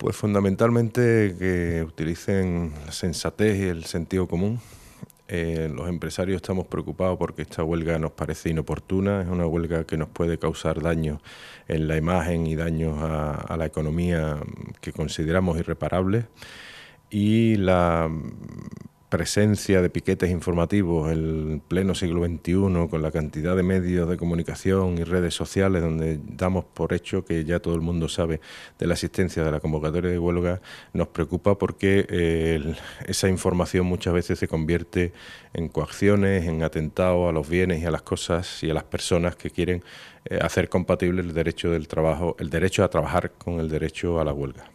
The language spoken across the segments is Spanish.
Pues fundamentalmente que utilicen la sensatez y el sentido común. Eh, los empresarios estamos preocupados porque esta huelga nos parece inoportuna, es una huelga que nos puede causar daños en la imagen y daños a, a la economía que consideramos irreparables. Y la presencia de piquetes informativos en pleno siglo XXI, con la cantidad de medios de comunicación y redes sociales donde damos por hecho que ya todo el mundo sabe de la existencia de la convocatoria de huelga, nos preocupa porque eh, esa información muchas veces se convierte en coacciones, en atentados a los bienes y a las cosas y a las personas que quieren eh, hacer compatible el derecho del trabajo, el derecho a trabajar con el derecho a la huelga.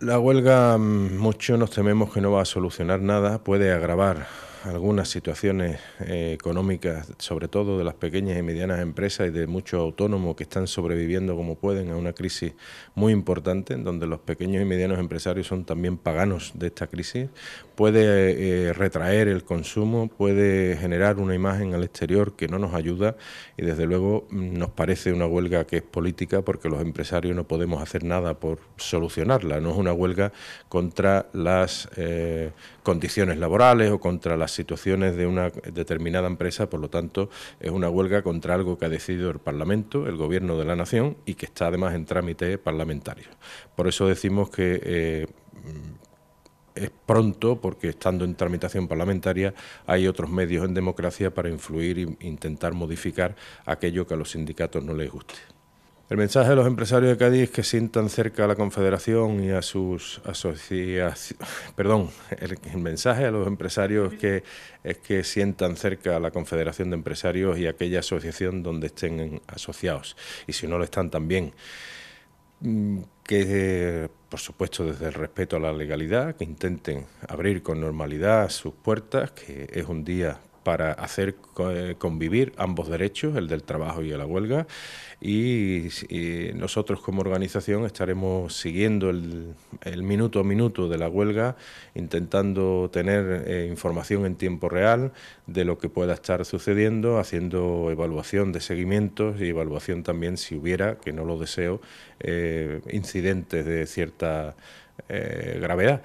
La huelga, mm, mucho nos tememos que no va a solucionar nada, puede agravar algunas situaciones eh, económicas, sobre todo de las pequeñas y medianas empresas y de muchos autónomos que están sobreviviendo como pueden a una crisis muy importante, en donde los pequeños y medianos empresarios son también paganos de esta crisis, puede eh, retraer el consumo, puede generar una imagen al exterior que no nos ayuda y desde luego nos parece una huelga que es política porque los empresarios no podemos hacer nada por solucionarla, no es una huelga contra las eh, condiciones laborales o contra las situaciones de una determinada empresa, por lo tanto, es una huelga contra algo que ha decidido el Parlamento, el Gobierno de la Nación y que está además en trámite parlamentario. Por eso decimos que... Eh, es pronto, porque estando en tramitación parlamentaria hay otros medios en democracia para influir e intentar modificar aquello que a los sindicatos no les guste. El mensaje de los empresarios de Cádiz que sientan cerca a la Confederación y a sus asociaciones. Perdón, el, mensaje a los empresarios que, es que sientan cerca a la Confederación de Empresarios y a aquella asociación donde estén asociados. Y si no lo están también. Mm, que, por supuesto, desde el respeto a la legalidad, que intenten abrir con normalidad sus puertas, que es un día para hacer eh, convivir ambos derechos, el del trabajo y de la huelga, y, nosotros como organización estaremos siguiendo el, minuto a minuto de la huelga, intentando tener eh, información en tiempo real de lo que pueda estar sucediendo, haciendo evaluación de seguimientos y evaluación también si hubiera, que no lo deseo, eh, incidentes de cierta gravedad.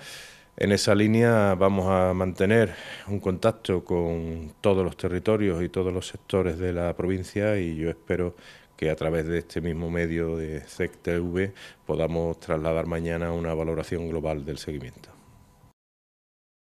En esa línea vamos a mantener un contacto con todos los territorios y todos los sectores de la provincia y yo espero que a través de este mismo medio de CECTV podamos trasladar mañana una valoración global del seguimiento.